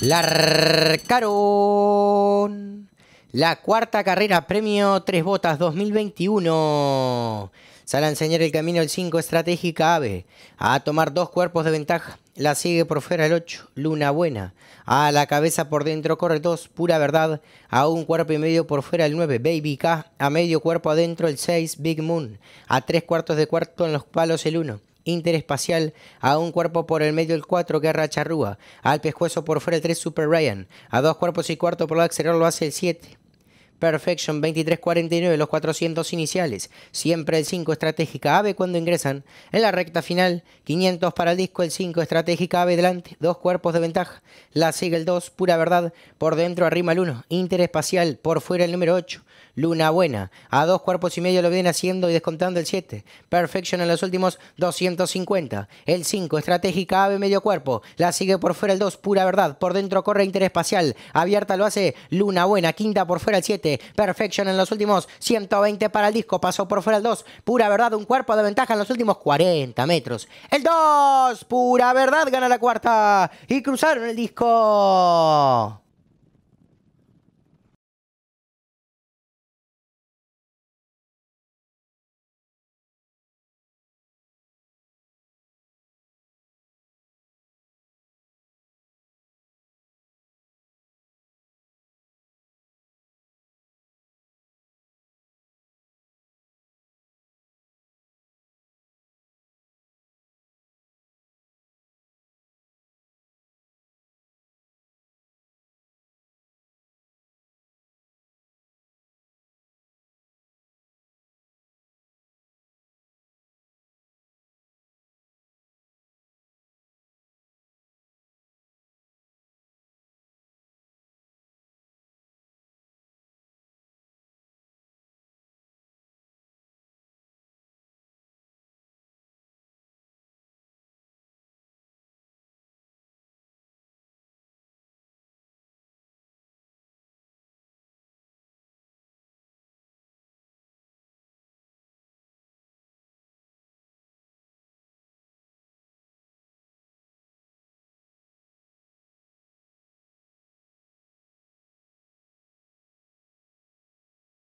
La La cuarta carrera premio Tres Botas 2021. Sale a enseñar el camino el 5 estratégica AVE. A tomar dos cuerpos de ventaja. La sigue por fuera el 8, Luna Buena. A la cabeza por dentro corre 2, Pura Verdad. A un cuerpo y medio por fuera el 9, Baby K. A medio cuerpo adentro el 6, Big Moon. A tres cuartos de cuarto en los palos el 1 interespacial, a un cuerpo por el medio el 4 Guerra Charrúa, al pescuezo por fuera el 3 Super Ryan, a dos cuerpos y cuarto por el exterior lo hace el 7. Perfection 2349, los 400 iniciales, siempre el 5 estratégica AVE cuando ingresan. En la recta final, 500 para el disco, el 5 estratégica AVE delante, dos cuerpos de ventaja. La sigue el 2, pura verdad, por dentro arrima el 1, interespacial, por fuera el número 8. Luna Buena. A dos cuerpos y medio lo viene haciendo y descontando el 7. Perfection en los últimos 250. El 5, estratégica AVE medio cuerpo. La sigue por fuera el 2, pura verdad. Por dentro corre interespacial. Abierta lo hace Luna Buena. Quinta por fuera el 7. Perfection en los últimos 120 para el disco. Pasó por fuera el 2. Pura verdad, un cuerpo de ventaja en los últimos 40 metros. El 2. Pura verdad gana la cuarta. Y cruzaron el disco.